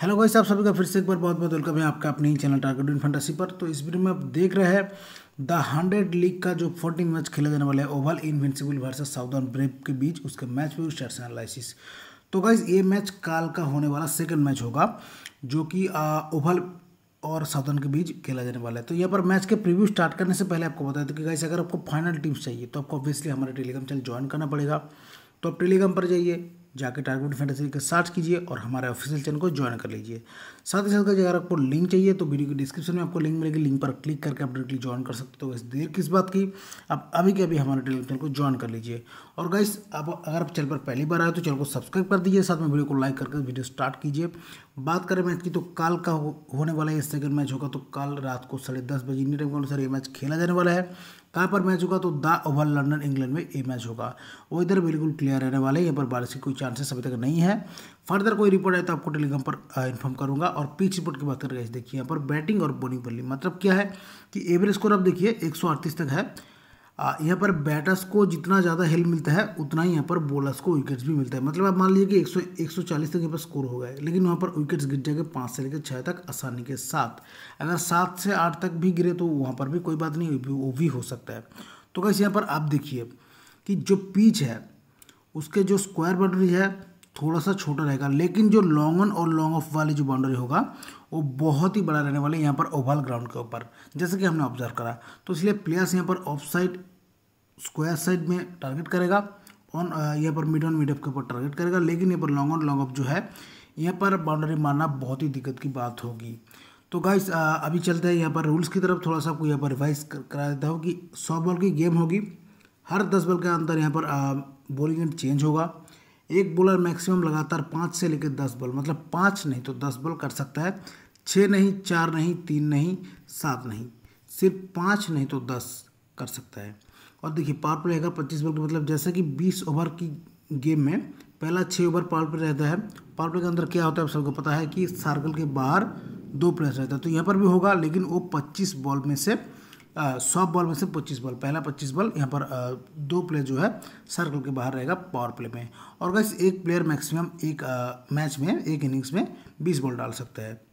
hello भाई साहब सभी का फिर से एक बार बहुत बहुत वेलकम है आपका अपने ही चैनल टारगेट इन फंटासी पर तो इस वीडियो में आप देख रहे हैं द हंड्रेड लीग का जो फोर्टीन मैच खेला जाने वाला है Oval Invincibles versus Southern Brave के बीच उसके मैच व्यू स्टार्स एनालिसिस तो गाइज ये मैच काल का होने वाला सेकेंड मैच होगा जो कि ओवल और साउदर्न के बीच खेला जाने वाला है तो यहाँ पर मैच के प्रीव्यू स्टार्ट करने से पहले आपको बता दें कि गाइस अगर आपको फाइनल टीम्स चाहिए तो आपको ऑब्वियसली हमारे टेलीग्राम चैनल ज्वाइन करना पड़ेगा तो आप टेलीग्राम पर जाइए जाकर टारगेट फैंटेसी का सर्च कीजिए और हमारे ऑफिशियल चैनल को ज्वाइन कर लीजिए साथ ही साथ अगर आपको लिंक चाहिए तो वीडियो के डिस्क्रिप्शन में आपको लिंक मिलेगी लिंक पर क्लिक करके आप डायरेक्टली ज्वाइन कर सकते हो इस देर किस बात की आप अभी के अभी हमारे टेलीग्राम चैनल को ज्वाइन कर लीजिए और गाइस आप अगर आप चैनल पर पहली बार आए तो चैनल को सब्सक्राइब कर दीजिए साथ में वीडियो को लाइक करके वीडियो स्टार्ट कीजिए बात करें मैच की तो कल का होने वाला है सेकंड मैच होगा तो कल रात को साढ़े दस बजे इंडियन टाइम के अनुसार ये मैच खेला जाने वाला है कहाँ पर मैच होगा तो द ओवल लंडन इंग्लैंड में ये मैच होगा वो इधर बिल्कुल क्लियर रहने वाले यहाँ पर बारिश की कोई चांसेस अभी तक नहीं है फर्दर कोई रिपोर्ट आए तो आपको टेलीग्राम पर इन्फॉर्म करूंगा और पिच रिपोर्ट की बात करें देखिए यहाँ पर बैटिंग और बॉलिंग बल्ली मतलब क्या है कि एवरेज स्कोर आप देखिए एक तक है यहाँ पर बैटर्स को जितना ज़्यादा हेल्प मिलता है उतना ही यहाँ पर बॉलर्स को विकेट्स भी मिलता है मतलब आप मान लीजिए कि 100 140 तक यहाँ पर स्कोर हो गए लेकिन वहाँ पर विकेट्स गिर जाएंगे पाँच से लेकर छः तक आसानी के साथ अगर सात से आठ तक भी गिरे तो वहाँ पर भी कोई बात नहीं वो भी हो सकता है तो कैसे यहाँ पर आप देखिए कि जो पीच है उसके जो स्क्वायर बाउंड्री है थोड़ा सा छोटा रहेगा लेकिन जो लॉन्ग ऑन और लॉन्ग ऑफ वाली जो बाउंड्री होगा वो बहुत ही बड़ा रहने वाला है यहाँ पर ओवल ग्राउंड के ऊपर जैसे कि हमने ऑब्जर्व करा तो इसलिए प्लेयर्स यहाँ पर ऑफ साइड स्क्वायर साइड में टारगेट करेगा ऑन यहाँ पर मिड ऑन मिड ऑफ के ऊपर टारगेट करेगा लेकिन यहाँ पर लॉन्ग ऑन लॉन्ग ऑफ जो है यहाँ पर बाउंड्री मारना बहुत ही दिक्कत की बात होगी तो गाइस अभी चलते हैं यहाँ पर रूल्स की तरफ थोड़ा सा आपको यहाँ पर रिवाइज करा देता हूँ कि सौ बॉल की गेम होगी हर दस बॉल के अंदर यहाँ पर बॉलिंग एंड चेंज होगा एक बॉलर मैक्सिमम लगातार पाँच से लेकर दस बॉल मतलब पाँच नहीं तो दस बॉल कर सकता है छः नहीं चार नहीं तीन नहीं सात नहीं सिर्फ पाँच नहीं तो दस कर सकता है और देखिए पावर प्ले रहेगा पच्चीस बॉल का मतलब जैसा कि बीस ओवर की गेम में पहला छः ओवर पावर प्ले रहता है पावर प्ले के अंदर क्या होता है आप सबको पता है कि सर्कल के बाहर दो प्लेयर रहता है तो यहाँ पर भी होगा लेकिन वो पच्चीस बॉल में से सौ बॉल में से पच्चीस बॉल पहला पच्चीस बॉल यहाँ पर आ, दो प्लेयर जो है सर्कल के बाहर रहेगा पावर प्ले में और बस एक प्लेयर मैक्सिमम एक आ, मैच में एक इनिंग्स में बीस बॉल डाल सकता है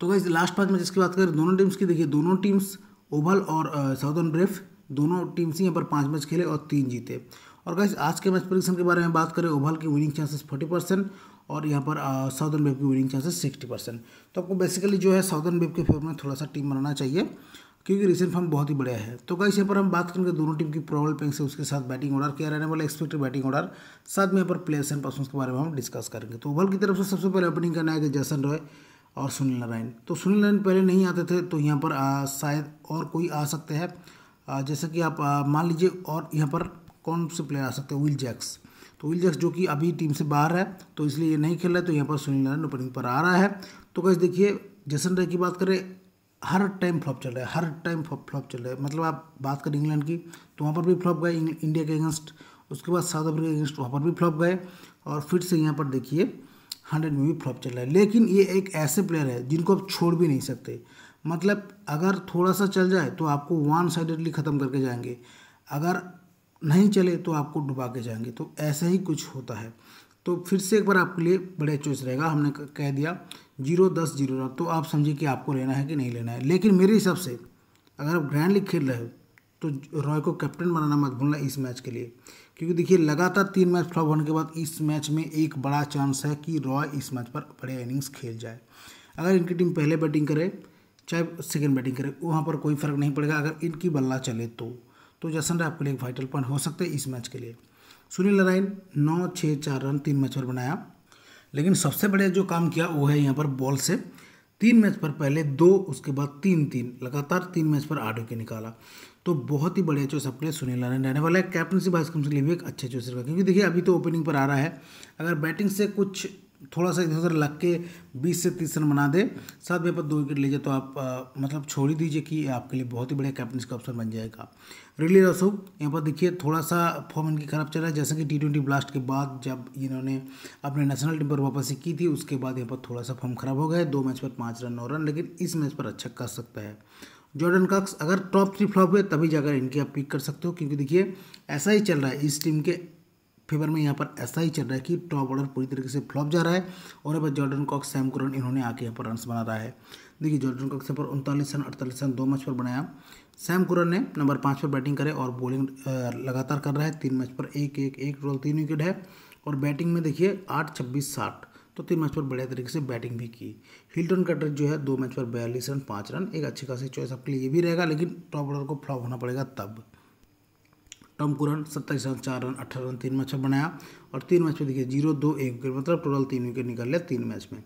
तो गाइज लास्ट पाँच मैच की बात करें दोनों टीम्स की देखिए दोनों टीम्स ओवल और साउदर्न ब्रेफ दोनों टीम्स ही यहाँ पर पाँच मैच खेले और तीन जीते और गाइज आज के मैच प्रिडिक्शन के बारे में बात करें ओवल की विनिंग चांसेस फोर्टी परसेंट और यहाँ पर साउदर्न वेब की विनिंग चांसेस सिक्सटी परसेंट तो आपको बेसिकली जो है साउदर्न वेब के फेवर में थोड़ा सा टीम बनाना चाहिए क्योंकि रिसेंट फॉर्म बहुत ही बढ़िया है तो गाइस यहाँ पर हम बात करेंगे दोनों टीम की प्रॉब्लम पेंग से उसके साथ बैटिंग ऑर्डर क्या रहने वाला एक्सपेक्टेड बैटिंग ऑर्डर साथ में यहाँ पर प्लेयर्स एंड पर्सन के बारे में हम डिस्कस करेंगे तो ओवल की तरफ से सबसे पहले ओपनिंग करना है जैसन रॉय और सुनील नारायण तो सुनील नारायण पहले नहीं आते थे तो यहाँ पर शायद और कोई आ सकते हैं जैसे कि आप मान लीजिए और यहाँ पर कौन से प्लेयर आ सकते हैं विल जैक्स तो विल जैक्स जो कि अभी टीम से बाहर है तो इसलिए ये नहीं खेल रहा है तो यहाँ पर सुनील नारायण ओपनिंग पर आ रहा है तो कैसे देखिए जैसन रे की बात करें हर टाइम फ्लॉप चल रहा है हर टाइम फ्लॉप चल रहा है मतलब आप बात करें इंग्लैंड की तो वहाँ पर भी फ्लॉप गए इंडिया के अगेंस्ट उसके बाद साउथ अफ्रीका के अगेंस्ट वहाँ पर भी फ्लॉप गए और फिर से यहाँ पर देखिए हंड्रेड में भी फ्लॉप चल रहा है लेकिन ये एक ऐसे प्लेयर है जिनको आप छोड़ भी नहीं सकते मतलब अगर थोड़ा सा चल जाए तो आपको वन साइडेडली ख़त्म करके जाएंगे अगर नहीं चले तो आपको डुबा के जाएंगे तो ऐसा ही कुछ होता है तो फिर से एक बार आपके लिए बड़े चॉइस रहेगा हमने कह दिया जीरो दस जीरो तो आप समझिए कि आपको लेना है कि नहीं लेना है लेकिन मेरे हिसाब से अगर आप ग्रैंड लीग खेल रहे हो तो रॉय को कैप्टन बनाना मत भूलना इस मैच के लिए क्योंकि देखिए लगातार तीन मैच फ्लॉप होने के बाद इस मैच में एक बड़ा चांस है कि रॉय इस मैच पर बड़े इनिंग्स खेल जाए अगर इनकी टीम पहले बैटिंग करे चाहे सेकेंड बैटिंग करे वहाँ पर कोई फर्क नहीं पड़ेगा अगर इनकी बल्ला चले तो तो जसन आपके लिए एक वाइटल पॉइंट हो सकता है इस मैच के लिए सुनील नारायण नौ छः चार रन तीन मैच पर बनाया लेकिन सबसे बड़े जो काम किया वो है यहाँ पर बॉल से तीन मैच पर पहले दो उसके बाद तीन तीन लगातार तीन मैच पर आठ विकेट निकाला तो बहुत ही बढ़िया चॉइस अपने सुनील नारायण रहने वाला है कैप्टनसी वाइस कम से लिए भी एक अच्छा चॉइस रहेगा क्योंकि देखिए अभी तो ओपनिंग पर आ रहा है अगर बैटिंग से कुछ थोड़ा सा इधर उधर लग के बीस से तीस रन बना दे सात में पर दो विकेट लीजिए तो आप आ, मतलब छोड़ ही दीजिए कि आपके लिए बहुत ही बढ़िया कैप्टनसी का ऑप्शन बन जाएगा रिली रसो यहाँ पर देखिए थोड़ा सा फॉर्म इनकी खराब चल रहा है जैसे कि टी ट्वेंटी ब्लास्ट के बाद जब इन्होंने अपने नेशनल टीम पर वापसी की थी उसके बाद यहाँ पर थोड़ा सा फॉर्म खराब हो गया दो मैच पर पाँच रन नौ रन लेकिन इस मैच पर अच्छा कर सकता है जॉर्डन कक्स अगर टॉप थ्री फ्लॉप हुए तभी जाकर इनकी आप पिक कर सकते हो क्योंकि देखिए ऐसा ही चल रहा है इस टीम के फेवर में यहाँ पर ऐसा ही चल रहा है कि टॉप ऑर्डर पूरी तरीके से फ्लॉप जा रहा है और अब जॉर्डन कॉक्स सैम कुरन इन्होंने आके यहाँ पर रन बना रहा है देखिए जॉर्डन कॉक्स यहाँ पर उनतालीस रन अड़तालीस रन दो मैच पर बनाया सैम कुरन ने नंबर पाँच पर बैटिंग करे और बॉलिंग लगातार कर रहा है तीन मैच पर एक एक एक रोल तीन विकेट है और बैटिंग में देखिए आठ छब्बीस साठ तो तीन मैच पर बढ़िया तरीके से बैटिंग भी की हिल्टन कटर जो है दो मैच पर बयालीस रन पाँच रन एक अच्छी खासी चॉइस आपके लिए भी रहेगा लेकिन टॉप ऑर्डर को फ्लॉप होना पड़ेगा तब टॉम कुरन सत्ताईस रन चार रन अठारह रन तीन मैच पर बनाया और तीन मैच पर देखिए जीरो दो एक विकेट मतलब टोटल तीन विकेट निकल लिया तीन मैच में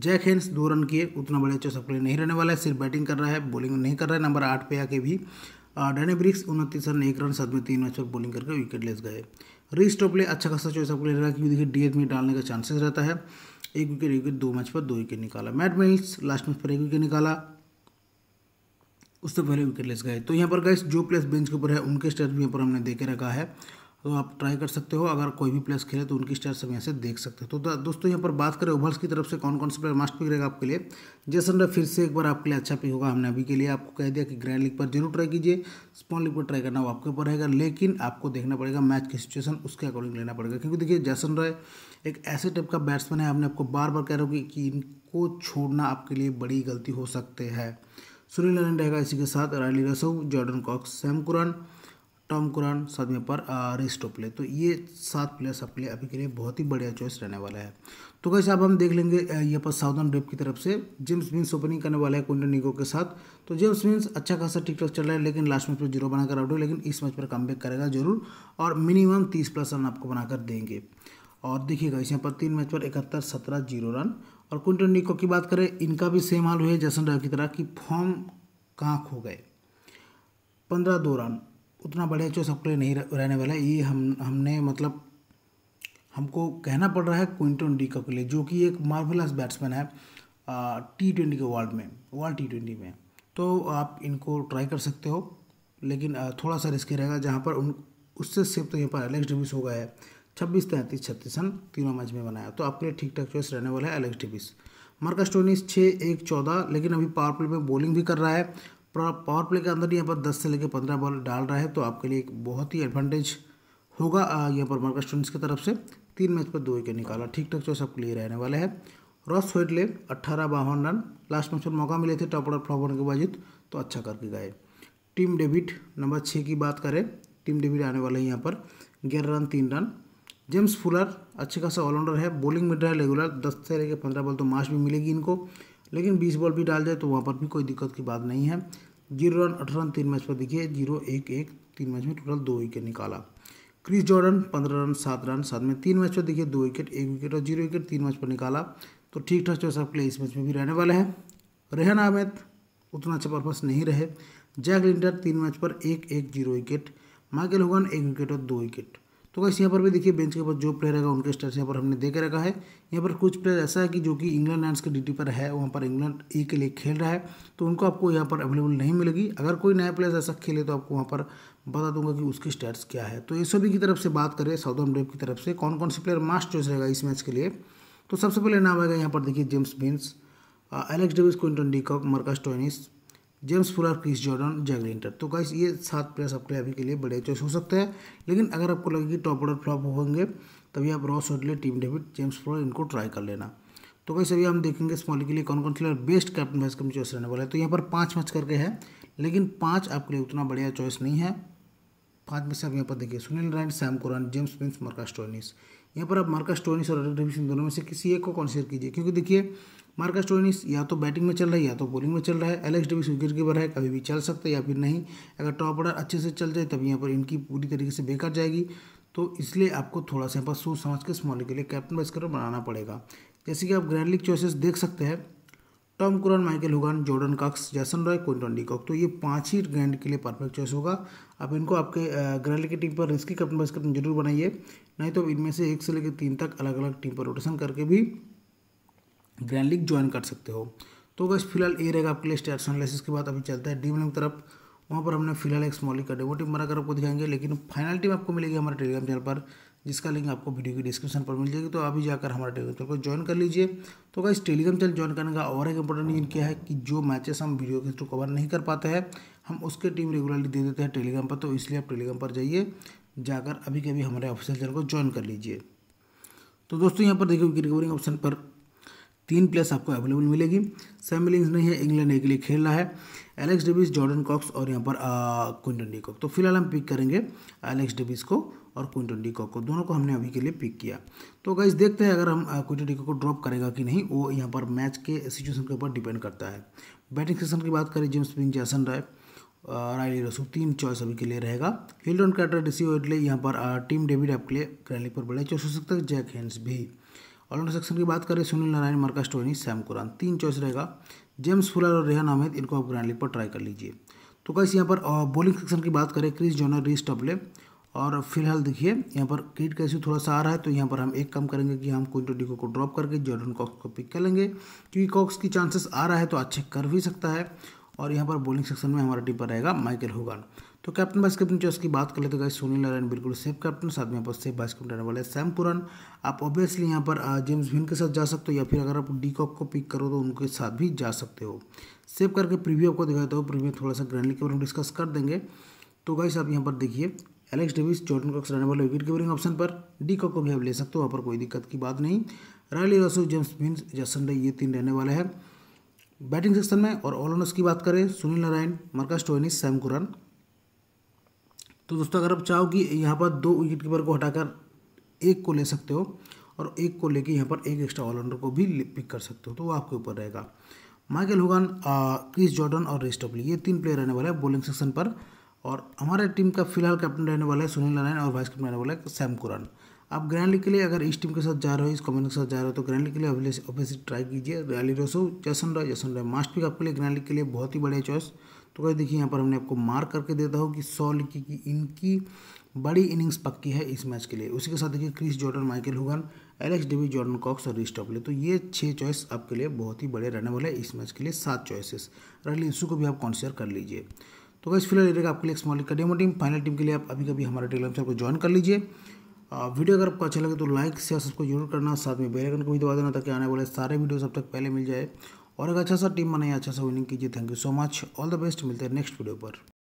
जैक हेंस दो रन किए उतना बड़े आपके लिए नहीं रहने वाला है सिर्फ बैटिंग कर रहा है बॉलिंग नहीं कर रहा है नंबर आठ पे आके भी डैनी ब्रिक्स उनतीस रन एक रन सद में तीन मैच पर बॉलिंग करके विकेट लेस गए रेस्ट ऑफ प्ले अच्छा खासा चॉइस आपको ले रहा है क्योंकि देखिए डी में डालने का चांसेस रहता है एक विकेट एक विकेट दो मैच पर दो विकेट निकाला मैट मिल्स लास्ट मैच पर एक विकेट निकाला उससे पहले विकेट लेस गए तो यहाँ पर गए जो प्लेस बेंच के ऊपर है उनके स्टेट भी यहाँ पर हमने देखे रखा है तो आप ट्राई कर सकते हो अगर कोई भी प्लेयर्स खेले तो उनकी स्टार्स सब यहाँ से देख सकते हो तो दोस्तों यहाँ पर बात करें ओवर्स की तरफ से कौन कौन से प्लेयर मास्ट पिक रहेगा आपके लिए जैसन रहा फिर से एक बार आपके लिए अच्छा पिक होगा हमने अभी के लिए आपको कह दिया कि ग्रैंड लीग पर जरूर ट्राई कीजिए स्मॉल लीग पर ट्राई करना वो आपके ऊपर रहेगा लेकिन आपको देखना पड़ेगा मैच की सिचुएशन उसके अकॉर्डिंग लेना पड़ेगा क्योंकि देखिए जैसन रॉय एक ऐसे टाइप का बैट्समैन है हमने आपको बार बार कह रहा हूँ कि इनको छोड़ना आपके लिए बड़ी गलती हो सकते है सुनील नारायण रहेगा इसी के साथ Rilee Rossouw Jordan Cox Sam Curran Tom Curran साथ में पर रिस्टो प्ले तो ये सात प्लेयर्स आपके लिए अभी के लिए बहुत ही बढ़िया चॉइस रहने वाला है तो कैसे अब हम देख लेंगे ये पर साउदर्न ड्रिप की तरफ से जेम्स विंस ओपनिंग करने वाला है कुंडन निगो के साथ तो जेम्स विंस अच्छा खासा टिकट चल रहा है लेकिन लास्ट मैच पर जीरो बनाकर आउट हुआ लेकिन इस मैच पर कम करेगा जरूर और मिनिमम तीस प्लस रन आपको बनाकर देंगे और देखिएगा इस यहाँ पर तीन मैच पर इकहत्तर सत्रह जीरो रन और क्विंटन निको की बात करें इनका भी सेम हाल हुआ है जैसन रॉय की तरह कि फॉर्म कहाँ खो गए पंद्रह दो रन उतना बढ़िया जो सबके लिए नहीं रहने वाला ये हम हमने मतलब हमको कहना पड़ रहा है क्विंटन डी कप के लिए जो कि एक मार्वलस बैट्समैन है टी ट्वेंटी के वर्ल्ड में वर्ल्ड टी ट्वेंटी में तो आप इनको ट्राई कर सकते हो लेकिन थोड़ा सा रिस्की रहेगा जहाँ पर उन उससे सिर्फ तो यहाँ पर एलेक्स डिबिस हो गया है छब्बीस तैंतीस छत्तीस रन तीनों मैच में बनाया तो आपके लिए ठीक ठाक चॉइस रहने वाला है एलेक्स डिबिस मार्कस टोनिस छः एक चौदह लेकिन अभी पावर प्ले में बॉलिंग भी कर रहा है पावर प्ले के अंदर यहाँ पर दस से लेकर पंद्रह बॉल डाल रहा है तो आपके लिए एक बहुत ही एडवांटेज होगा यहाँ पर मार्का स्टूडेंट्स की तरफ से तीन मैच पर दो विकेट निकाला ठीक ठाक चॉइस आपके लिए रहने वाला है रॉस वेडले अट्ठारह बावन रन लास्ट मैच पर मौका मिले थे टॉप ऑर्डर फ्लॉप होने के बावजूद तो अच्छा करके गए टीम डेविड नंबर छः की बात करें टीम डेविड आने वाले हैं यहाँ पर ग्यारह रन तीन रन जेम्स फुलर अच्छे खासा ऑलराउंडर है बॉलिंग मिल रहा है रेगुलर दस से लेकर पंद्रह बॉल तो मार्च भी मिलेगी इनको लेकिन बीस बॉल भी डाल जाए तो वहाँ पर भी कोई दिक्कत की बात नहीं है जीरो रन अठारह रन तीन मैच पर दिखे जीरो एक एक तीन मैच में टोटल दो विकेट निकाला क्रिस जॉर्डन पंद्रह रन सात रन साथ में तीन मैच पर दिखे दो विकेट एक विकेट और जीरो विकेट तीन मैच पर निकाला तो ठीक ठाक चौसा सबके लिए इस मैच में भी रहने वाले हैं रेहन आहमेद उतना अच्छा परफॉर्मेंस नहीं रहे जैक लिंटर तीन मैच पर एक एक जीरो विकेट माइकल हुगन एक विकेट और दो विकेट तो गाइस यहाँ पर भी देखिए बेंच के ऊपर जो प्लेयर है उनके स्टेट्स यहाँ पर हमने देख रखा है यहाँ पर कुछ प्लेयर ऐसा है कि जो कि इंग्लैंड लैंड्स के ड्यूटी पर है वहाँ पर इंग्लैंड ए e के लिए खेल रहा है तो उनको आपको यहाँ पर अवेलेबल नहीं मिलेगी अगर कोई नया प्लेयर ऐसा खेले तो आपको वहाँ पर बता दूंगा कि उसकी स्टेट्स क्या है तो एस की तरफ से बात करें साउदर्न डेव की तरफ से कौन कौन से प्लेयर मास्ट चॉइस रहेगा इस मैच के लिए तो सबसे पहले नाम आएगा यहाँ पर देखिए James Vince Alex Davies Quinton de Kock Marcus Stoinis James Fuller Chris Jordan Jack Linter तो गाइस ये सात प्लेयर्स आपके अभी के लिए बढ़िया चॉइस हो सकते हैं लेकिन अगर आपको लगे कि टॉप ऑर्डर फ्लॉप होंगे तभी आप Ross Whiteley Tim David James Fuller इनको ट्राई कर लेना तो गाइस अभी हम देखेंगे स्मॉली के लिए कौन कौन से बेस्ट कैप्टन वाइस कम चॉइस रहने वाला है तो यहाँ पर पाँच मैच करके है लेकिन पाँच आपके लिए उतना बढ़िया चॉइस नहीं है पाँच में से आप यहाँ पर देखिए Sunil Narine Sam Curran James Vince Marcus Stoinis यहाँ पर आप मार्का टोनिस और रेड डिविशन दोनों में से किसी एक को कंसीडर कीजिए क्योंकि देखिए मार्कस टोनिस या तो बैटिंग में चल रहा है या तो बॉलिंग में चल रहा है एलेक्स डेविस विकेट कीपर है कभी भी चल सकते हैं या फिर नहीं अगर टॉप ऑर्डर अच्छे से चल जाए तभी यहाँ पर इनकी पूरी तरीके से बेकार जाएगी तो इसलिए आपको थोड़ा सा यहाँ पर सोच समझ के स्मॉल के लिए कैप्टन वाइस करो बनाना पड़ेगा जैसे कि आप ग्रैंड लीग चॉइसेस देख सकते हैं Tom Curran Michael Hogan Jordan Cox Jason Roy Quinton de Kock तो ये पांच ही ग्रैंड के लिए परफेक्ट चॉइस होगा आप इनको आपके ग्रैंड की टीम पर रिस्की कैप्टन वाइस कैप्टन जरूर बनाइए नहीं तो इनमें से एक से लेकर तीन तक अलग अलग टीम पर रोटेशन करके भी ग्रैंड लीग ज्वाइन कर सकते हो तो बस फिलहाल ए रहेगा आपके लिए स्टेट्स एनालिसिस के बाद अभी चलता है डी की तरफ वहाँ पर हमने फिलहाल एक स्मॉल का डेमो टीम बनाकर आपको दिखाएंगे लेकिन फाइनल टीम आपको मिलेगी हमारे टेलीग्राम चैनल पर जिसका लिंक आपको वीडियो की डिस्क्रिप्शन पर मिल जाएगी तो अभी जाकर हमारे टेलीग्राम चैनल को ज्वाइन कर लीजिए तो इस टेलीग्राम चैनल ज्वाइन करने का और एक इंपॉर्टेंट रीजन क्या है कि जो मैचेस हम वीडियो के थ्रू कवर नहीं कर पाते हैं हम उसके टीम रेगुलरली दे देते हैं टेलीग्राम पर तो इसलिए आप टेलीग्राम पर जाइए जाकर अभी कभी हमारे ऑफिशियल चैनल को ज्वाइन कर लीजिए तो दोस्तों यहाँ पर देखिए रिकवरिंग ऑप्शन पर तीन प्लेयर्स आपको अवेलेबल मिलेगी सैम बिलिंग्स नहीं है इंग्लैंड ए के लिए खेल रहा है एलेक्स डेविस जॉर्डन कॉक्स और यहाँ पर क्विंटन डी कॉक तो फिलहाल हम पिक करेंगे एलेक्स डेविस को और क्विंटन डी कॉक को दोनों को हमने अभी के लिए पिक किया तो गाइज देखते हैं अगर हम क्विंटन डी कॉक को ड्रॉप करेगा कि नहीं वो यहाँ पर मैच के सिचुएशन के ऊपर डिपेंड करता है बैटिंग सेशन की बात करें जेम्स पिन जैसन राय रायली रसू तीन चॉइस अभी के लिए रहेगा हिल्डन कैटर डिसी ओडले यहाँ पर टीम डेविड आपके लिए क्रैंडली पर हो सकता है जैक हैंस भी ऑलराउंडर सेक्शन की बात करें Sunil Narine Marcus Stoinis Sam Curran तीन चॉइस रहेगा जेम्स फुलर और रेहान अहमद इनको आप ग्रैंड लीग पर ट्राई कर लीजिए तो कैसे यहाँ पर बॉलिंग सेक्शन की बात करें क्रिस जॉनर रीस टबले और फिलहाल देखिए यहाँ पर किट कैसे थोड़ा सा आ रहा है तो यहाँ पर हम एक काम करेंगे कि हम क्विंटो डिको को ड्रॉप करके जॉर्डन कॉक्स को पिक कर लेंगे क्योंकि कॉक्स की चांसेस आ रहा है तो अच्छे कर भी सकता है और यहाँ पर बॉलिंग सेक्शन में हमारा टीपर रहेगा माइकल होगान तो कैप्टन वाइस कैप्टन जो की बात कर लेते हैं तो सुनील नारायण बिल्कुल सेफ कैप्टन साथ में यहाँ पर सेफ वाइस कैप्टन रहने वाले सैम पुरन आप ऑब्वियसली यहाँ पर जेम्स भिन के साथ जा सकते हो या फिर अगर आप डी कॉक को पिक करो तो उनके साथ भी जा सकते हो सेव करके प्रीव्यू आपको दिखाते हो प्रीव्यू थोड़ा सा ग्रैंडली के बारे में डिस्कस कर देंगे तो गाइस आप यहाँ पर देखिए एलेक्स डेविस जॉर्डन कॉक्स रहने वाले विकेट कीपरिंग ऑप्शन पर डी कॉक को भी आप ले सकते हो वहाँ पर कोई दिक्कत की बात नहीं रायली रसो जेम्स भिन जसन ये तीन रहने वाले हैं बैटिंग सेक्शन में और ऑलराउंडर्स की बात करें Sunil Narine Marcus Stoinis Sam Curran तो दोस्तों अगर आप चाहो कि यहाँ पर दो विकेट कीपर को हटाकर एक को ले सकते हो और एक को लेके यहाँ पर एक एक्स्ट्रा ऑलराउंडर को भी पिक कर सकते हो तो वो आपके ऊपर रहेगा माइकल हुगान क्रिस जॉर्डन और रेस्टोपली ये तीन प्लेयर रहने वाले हैं बॉलिंग सेक्शन पर और हमारे टीम का फिलहाल कैप्टन रहने वाला है सुनील नारायण और वाइस कैप्टन रहने वाला है सैम कुरन आप ग्रैंड लीग के लिए अगर इस टीम के साथ जा रहे हो इस कॉम्बिनेशन के साथ जा रहे हो तो ग्रैंड लीग के लिए ऑब्वियसली ट्राई कीजिए Rilee Rossouw Jason Roy Jason Roy must pick आपके लिए ग्रैंड लीग के लिए बहुत ही बढ़िया चॉइस तो कहीं देखिए यहाँ पर हमने आपको मार्क करके देता हूँ कि सौ लिखी की इनकी बड़ी इनिंग्स पक्की है इस मैच के लिए उसी के साथ देखिए Chris Jordan Michael Hogan Alex Davies Jordan Cox और रिस्टॉपले तो ये छः चॉइस आपके लिए बहुत ही बड़े रहने वाले इस मैच के लिए सात चॉइसेस रैली इशू को भी आप कॉन्सिडर कर लीजिए तो वैसे फिलहाल रहेगा आपके लिए स्मॉल का डेमो टीम फाइनल टीम के लिए आप अभी कभी हमारे टेलीग्राम से आपको ज्वाइन कर लीजिए वीडियो अगर आपको अच्छा लगे तो लाइक शेयर सबको जरूर करना साथ में बेल आइकन को भी दबा देना ताकि आने वाले सारे वीडियो सब तक पहले मिल जाए और एक अच्छा सा टीम बनाइए अच्छा सा विनिंग कीजिए thank you so much all the best मिलते हैं नेक्स्ट वीडियो पर